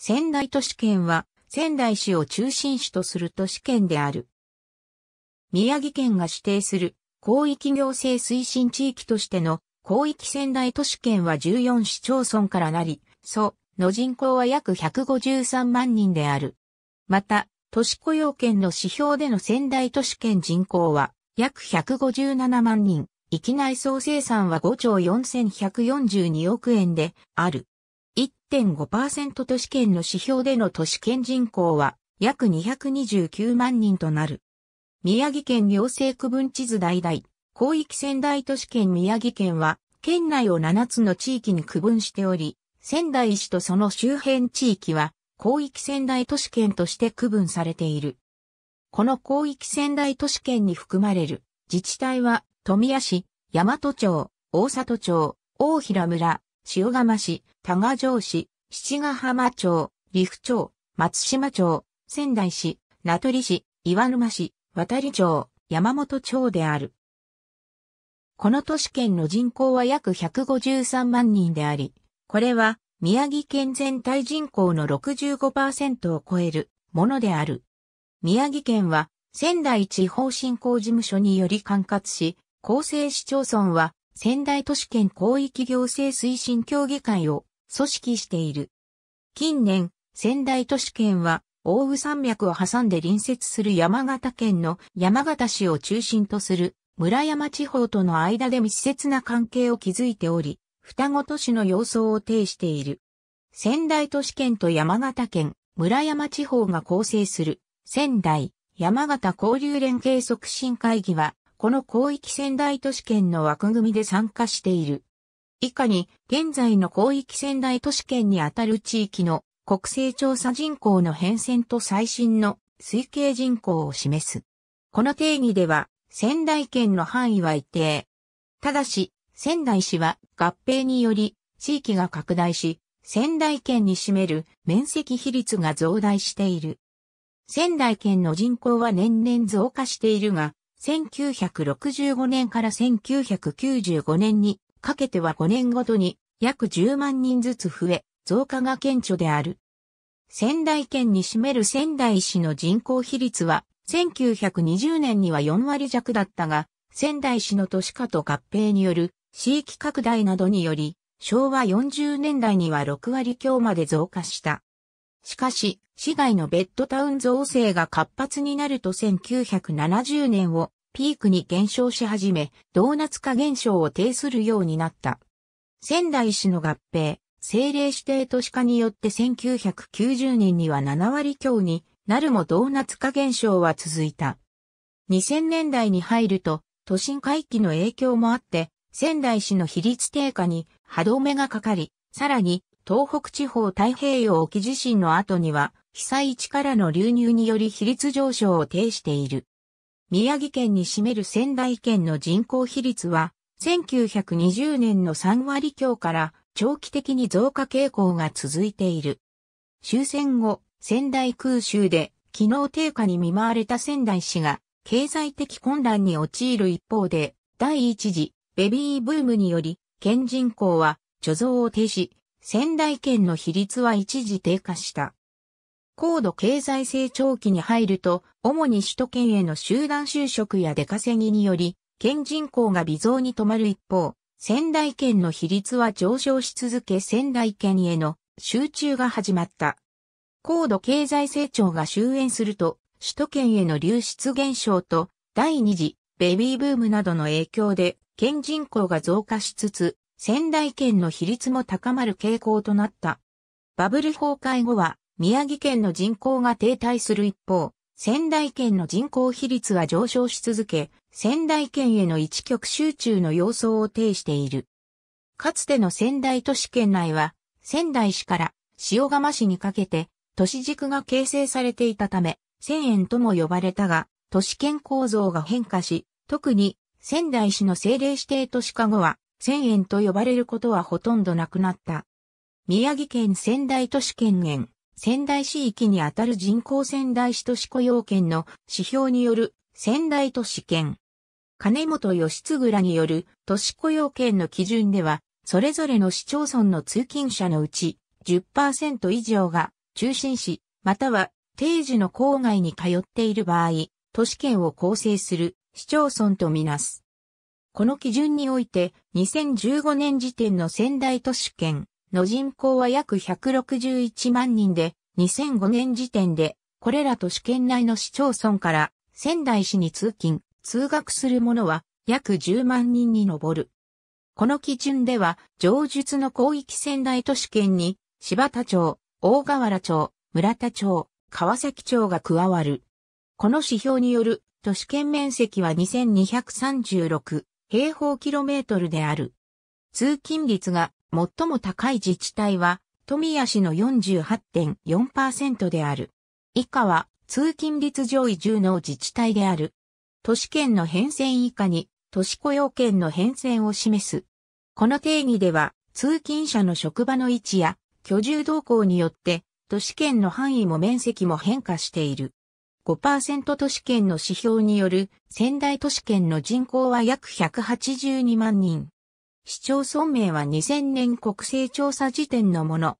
仙台都市圏は仙台市を中心市とする都市圏である。宮城県が指定する広域行政推進地域としての広域仙台都市圏は14市町村からなり、その人口は約153万人である。また、都市雇用圏の指標での仙台都市圏人口は約157万人、域内総生産は5兆4142億円である。1.5%都市圏の指標での都市圏人口は約229万人となる。宮城県行政区分地図代々、広域仙台都市圏宮城県は、県内を7つの地域に区分しており、仙台市とその周辺地域は、広域仙台都市圏として区分されている。この広域仙台都市圏に含まれる自治体は、富谷市、大和町、大里町、大平村、塩釜市、多賀城市、七ヶ浜町、陸町、松島町、仙台市、名取市、岩沼市、渡里町、山本町である。この都市圏の人口は約153万人であり、これは宮城県全体人口の65%を超えるものである。宮城県は仙台地方振興事務所により管轄し、厚生市町村は仙台都市圏広域行政推進協議会を組織している。近年、仙台都市圏は、大宇山脈を挟んで隣接する山形県の山形市を中心とする村山地方との間で密接な関係を築いており、双子都市の様相を呈している。仙台都市圏と山形県、村山地方が構成する仙台、山形交流連携促進会議は、この広域仙台都市圏の枠組みで参加している。以下に、現在の広域仙台都市圏にあたる地域の国勢調査人口の変遷と最新の推計人口を示す。この定義では、仙台県の範囲は一定。ただし、仙台市は合併により地域が拡大し、仙台県に占める面積比率が増大している。仙台県の人口は年々増加しているが、1965年から1995年にかけては5年ごとに約10万人ずつ増え、増加が顕著である。仙台県に占める仙台市の人口比率は、1920年には4割弱だったが、仙台市の都市化と合併による地域拡大などにより、昭和40年代には6割強まで増加した。しかし、市外のベッドタウン造成が活発になると1970年をピークに減少し始め、ドーナツ化現象を呈するようになった。仙台市の合併、政令指定都市化によって1990年には7割強になるもドーナツ化現象は続いた。2000年代に入ると、都心回帰の影響もあって、仙台市の比率低下に歯止めがかかり、さらに東北地方太平洋沖地震の後には被災地からの流入により比率上昇を呈している。宮城県に占める仙台県の人口比率は、1920年の3割強から長期的に増加傾向が続いている。終戦後、仙台空襲で機能低下に見舞われた仙台市が経済的混乱に陥る一方で、第一次ベビーブームにより、県人口は貯蔵を停止、仙台県の比率は一時低下した。高度経済成長期に入ると、主に首都圏への集団就職や出稼ぎにより、県人口が微増に止まる一方、仙台県の比率は上昇し続け仙台県への集中が始まった。高度経済成長が終焉すると、首都圏への流出減少と、第二次、ベビーブームなどの影響で、県人口が増加しつつ、仙台県の比率も高まる傾向となった。バブル崩壊後は、宮城県の人口が停滞する一方、仙台県の人口比率は上昇し続け、仙台県への一極集中の様相を呈している。かつての仙台都市圏内は、仙台市から塩釜市にかけて、都市軸が形成されていたため、千円とも呼ばれたが、都市圏構造が変化し、特に仙台市の政令指定都市化後は、千円と呼ばれることはほとんどなくなった。宮城県仙台都市圏園。仙台市域にあたる人口仙台市都市雇用圏の指標による仙台都市圏。金本義嗣らによる都市雇用圏の基準では、それぞれの市町村の通勤者のうち10%以上が中心市、または定時の郊外に通っている場合、都市圏を構成する市町村とみなす。この基準において、2015年時点の仙台都市圏、の人口は約161万人で、2005年時点で、これら都市圏内の市町村から仙台市に通勤、通学する者は約10万人に上る。この基準では、上述の広域仙台都市圏に、柴田町、大河原町、村田町、川崎町が加わる。この指標による都市圏面積は2236平方キロメートルである。通勤率が最も高い自治体は、富谷市の48.4%である。以下は、通勤率上位10の自治体である。都市圏の変遷以下に、都市雇用圏の変遷を示す。この定義では、通勤者の職場の位置や居住動向によって、都市圏の範囲も面積も変化している。5%都市圏の指標による仙台都市圏の人口は約182万人。市町村名は2000年国勢調査時点のもの。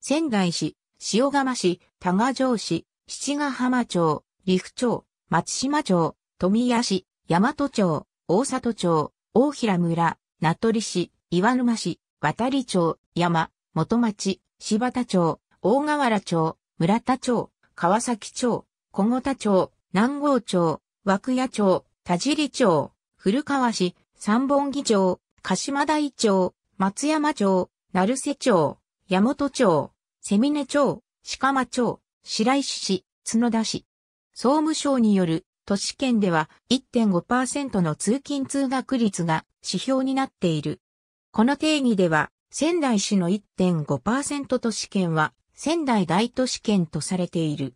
仙台市、塩釜市、多賀城市、七ヶ浜町、陸町、松島町、富谷市、大和町、大里町、大平村、名取市、岩沼市、渡里町、山、元町、柴田町、大河原町、村田町、川崎町、小五田町、南郷町、涌谷町、田尻町、古川市、三本木町、鹿島台町、松山町、成瀬町、山本町、蝉根町、鹿間町、白石市、角田市。総務省による都市圏では1.5%の通勤通学率が指標になっている。この定義では仙台市の1.5%都市圏は仙台大都市圏とされている。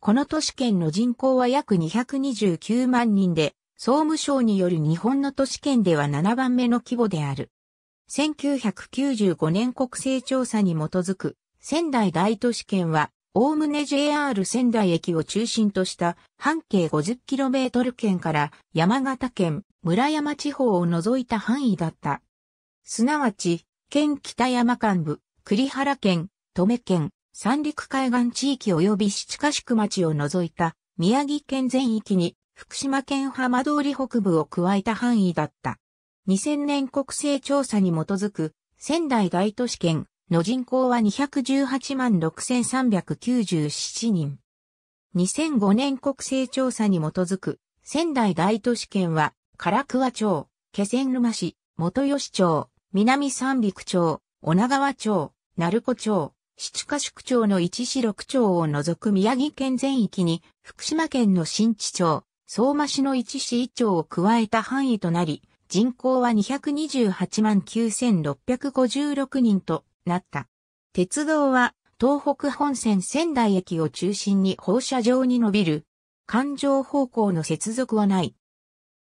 この都市圏の人口は約229万人で総務省による日本の都市圏では7番目の規模である。1995年国勢調査に基づく仙台大都市圏は、おおむね JR 仙台駅を中心とした半径 50km 圏から山形県村山地方を除いた範囲だった。すなわち、県北山間部、栗原県、留め県、三陸海岸地域及び七ヶ宿町を除いた宮城県全域に福島県浜通り北部を加えた範囲だった。2000年国勢調査に基づく仙台大都市圏の人口は218万6397人。2005年国勢調査に基づく仙台大都市圏は唐桑町、気仙沼市、元吉町、南三陸町、女川町、鳴子町、七ヶ宿町の一市六町を除く宮城県全域に福島県の新地町、相馬市の一市一町を加えた範囲となり、人口は228万9656人となった。鉄道は東北本線仙台駅を中心に放射状に伸びる。環状方向の接続はない。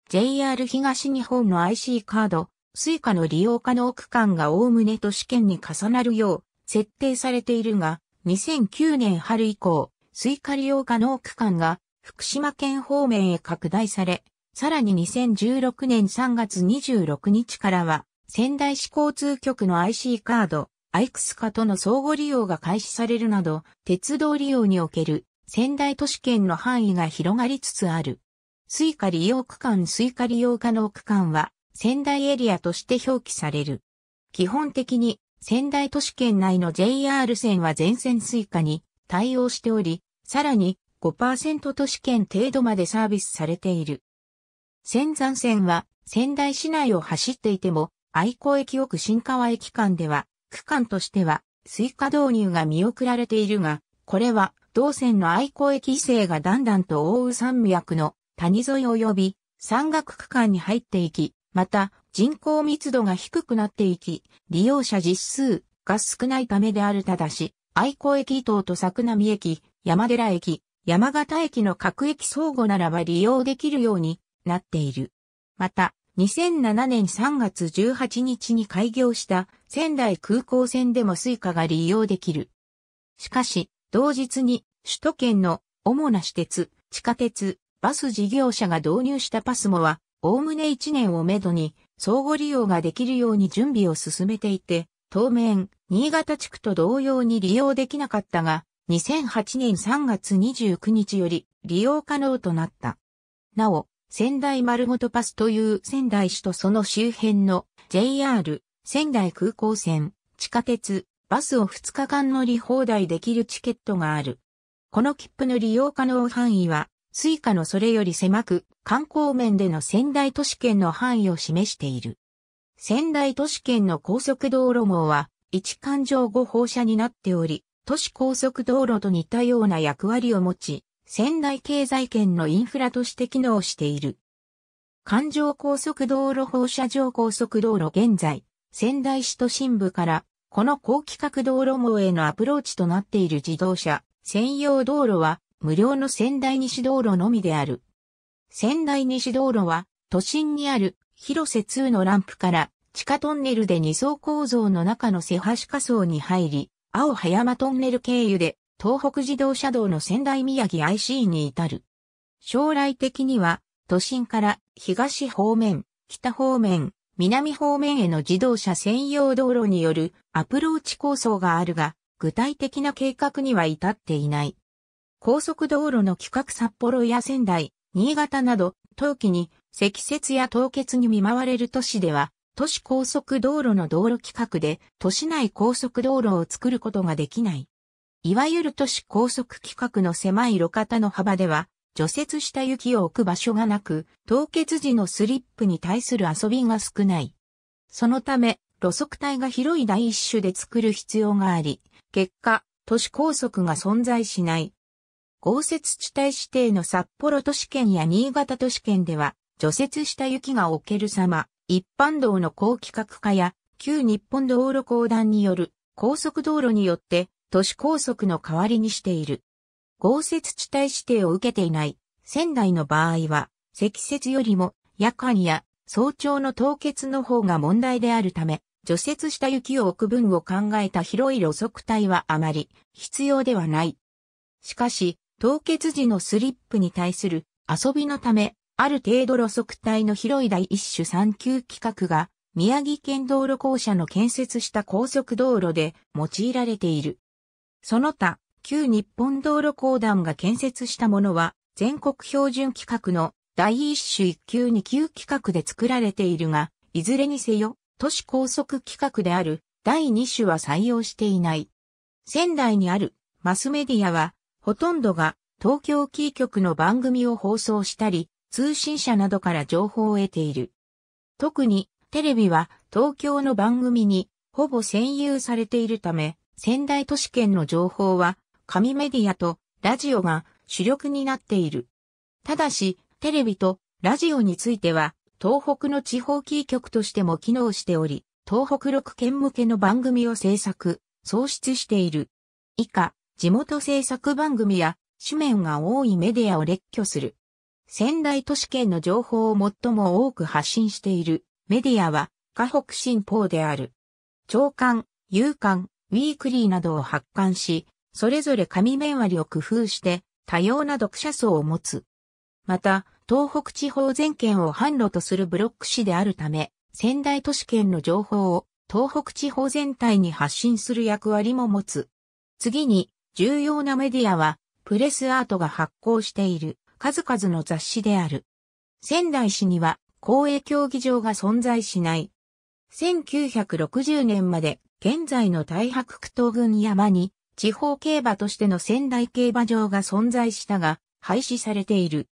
JR 東日本の IC カード、スイカの利用可能区間がおおむね都市圏に重なるよう設定されているが、2009年春以降、スイカ利用可能区間が福島県方面へ拡大され、さらに2016年3月26日からは、仙台市交通局の IC カード、アイクスカとの相互利用が開始されるなど、鉄道利用における仙台都市圏の範囲が広がりつつある。スイカ利用区間スイカ利用可能区間は仙台エリアとして表記される。基本的に仙台都市圏内の JR 線は全線スイカに対応しており、さらに5%都市圏程度までサービスされている。仙山線は仙台市内を走っていても、愛好駅奥新川駅間では、区間としては追加導入が見送られているが、これは同線の愛好駅異性がだんだんと大宇山脈の谷沿い及び山岳区間に入っていき、また人口密度が低くなっていき、利用者実数が少ないためであるただし、愛好駅伊東と作並駅、山寺駅、山形駅の各駅相互ならば利用できるようになっている。また、2007年3月18日に開業した仙台空港線でもスイカが利用できる。しかし、同日に首都圏の主な私鉄、地下鉄、バス事業者が導入したパスモは、おおむね1年をめどに相互利用ができるように準備を進めていて、当面、新潟地区と同様に利用できなかったが、2008年3月29日より利用可能となった。なお、仙台丸ごとパスという仙台市とその周辺の JR 仙台空港線、地下鉄、バスを2日間乗り放題できるチケットがある。この切符の利用可能範囲は、スイカのそれより狭く、観光面での仙台都市圏の範囲を示している。仙台都市圏の高速道路網は、一環状5放射になっており、都市高速道路と似たような役割を持ち、仙台経済圏のインフラとして機能している。環状高速道路放射状高速道路現在、仙台市都心部から、この高規格道路網へのアプローチとなっている自動車、専用道路は、無料の仙台西道路のみである。仙台西道路は、都心にある広瀬2のランプから、地下トンネルで2層構造の中の瀬橋下層に入り、青葉山トンネル経由で東北自動車道の仙台宮城 IC に至る。将来的には都心から東方面、北方面、南方面への自動車専用道路によるアプローチ構想があるが、具体的な計画には至っていない。高速道路の規格札幌や仙台、新潟など、冬季に積雪や凍結に見舞われる都市では、都市高速道路の道路規格で都市内高速道路を作ることができない。いわゆる都市高速規格の狭い路肩の幅では、除雪した雪を置く場所がなく、凍結時のスリップに対する遊びが少ない。そのため、路側帯が広い第一種で作る必要があり、結果、都市高速が存在しない。豪雪地帯指定の札幌都市圏や新潟都市圏では、除雪した雪が置ける様。一般道の高規格化や旧日本道路公団による高速道路によって都市高速の代わりにしている。豪雪地帯指定を受けていない仙台の場合は積雪よりも夜間や早朝の凍結の方が問題であるため、除雪した雪を置く分を考えた広い路側帯はあまり必要ではない。しかし、凍結時のスリップに対する遊びのためある程度路側帯の広い第一種三級規格が、宮城県道路公社の建設した高速道路で用いられている。その他、旧日本道路公団が建設したものは、全国標準規格の第一種一級二級規格で作られているが、いずれにせよ、都市高速規格である第二種は採用していない。仙台にあるマスメディアは、ほとんどが東京キー局の番組を放送したり、通信社などから情報を得ている。特にテレビは東京の番組にほぼ占有されているため、仙台都市圏の情報は紙メディアとラジオが主力になっている。ただし、テレビとラジオについては、東北の地方キー局としても機能しており、東北6県向けの番組を制作、創出している。以下、地元制作番組や紙面が多いメディアを列挙する。仙台都市圏の情報を最も多く発信しているメディアは、河北新報である。長官、夕刊、ウィークリーなどを発刊し、それぞれ紙面割を工夫して多様な読者層を持つ。また、東北地方全県を販路とするブロック市であるため、仙台都市圏の情報を東北地方全体に発信する役割も持つ。次に、重要なメディアは、プレスアートが発行している。数々の雑誌である。仙台市には公営競技場が存在しない。1960年まで現在の大白区東郡山に地方競馬としての仙台競馬場が存在したが廃止されている。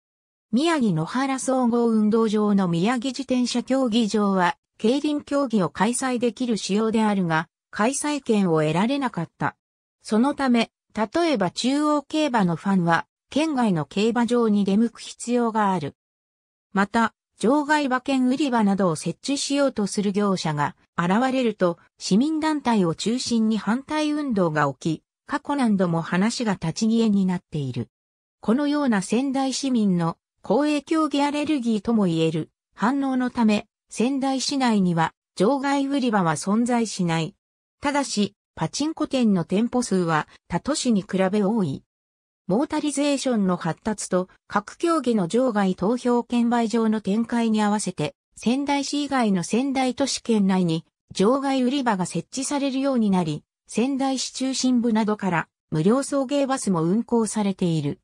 宮城野原総合運動場の宮城自転車競技場は競輪競技を開催できる仕様であるが開催権を得られなかった。そのため、例えば中央競馬のファンは県外の競馬場に出向く必要がある。また、場外馬券売り場などを設置しようとする業者が現れると市民団体を中心に反対運動が起き、過去何度も話が立ち消えになっている。このような仙台市民の公営競技アレルギーとも言える反応のため、仙台市内には場外売り場は存在しない。ただし、パチンコ店の店舗数は他都市に比べ多い。モータリゼーションの発達と各競技の場外投票券売場の展開に合わせて、仙台市以外の仙台都市圏内に場外売り場が設置されるようになり、仙台市中心部などから無料送迎バスも運行されている。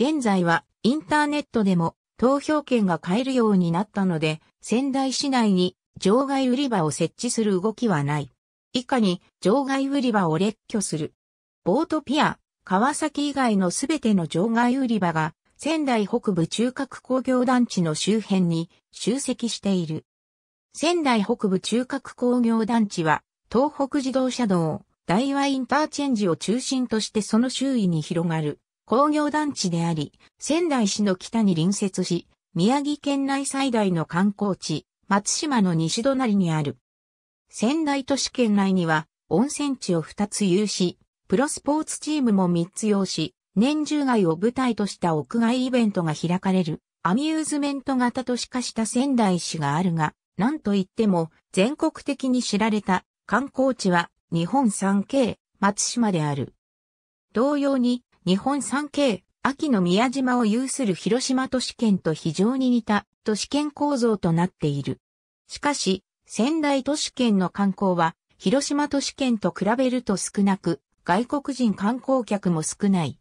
現在はインターネットでも投票券が買えるようになったので、仙台市内に場外売り場を設置する動きはない。以下に場外売り場を列挙する。ボートピア、川崎以外のすべての場外売り場が、仙台北部中核工業団地の周辺に集積している。仙台北部中核工業団地は、東北自動車道、大和インターチェンジを中心としてその周囲に広がる工業団地であり、仙台市の北に隣接し、宮城県内最大の観光地、松島の西隣にある。仙台都市圏内には温泉地を2つ有し、プロスポーツチームも3つ用し、年中街を舞台とした屋外イベントが開かれる、アミューズメント型都市化した仙台市があるが、なんといっても全国的に知られた観光地は日本 3K、松島である。同様に日本 3K、秋の宮島を有する広島都市圏と非常に似た都市圏構造となっている。しかし、仙台都市圏の観光は広島都市圏と比べると少なく、外国人観光客も少ない。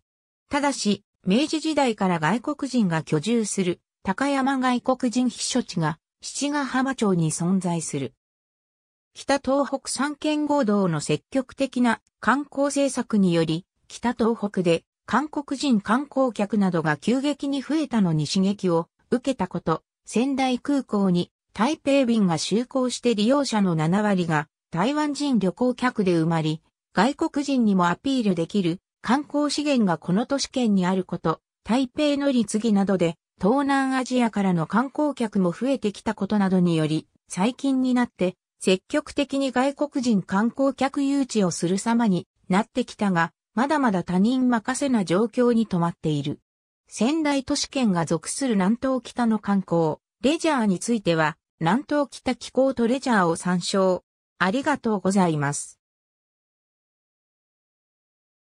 ただし、明治時代から外国人が居住する高山外国人避暑地が七ヶ浜町に存在する。北東北三県合同の積極的な観光政策により、北東北で韓国人観光客などが急激に増えたのに刺激を受けたこと、仙台空港に台北便が就航して利用者の7割が台湾人旅行客で埋まり、外国人にもアピールできる観光資源がこの都市圏にあること、台北の継ぎなどで東南アジアからの観光客も増えてきたことなどにより、最近になって積極的に外国人観光客誘致をする様になってきたが、まだまだ他人任せな状況に止まっている。仙台都市圏が属する南東北の観光、レジャーについては、南東北気候とレジャーを参照。ありがとうございます。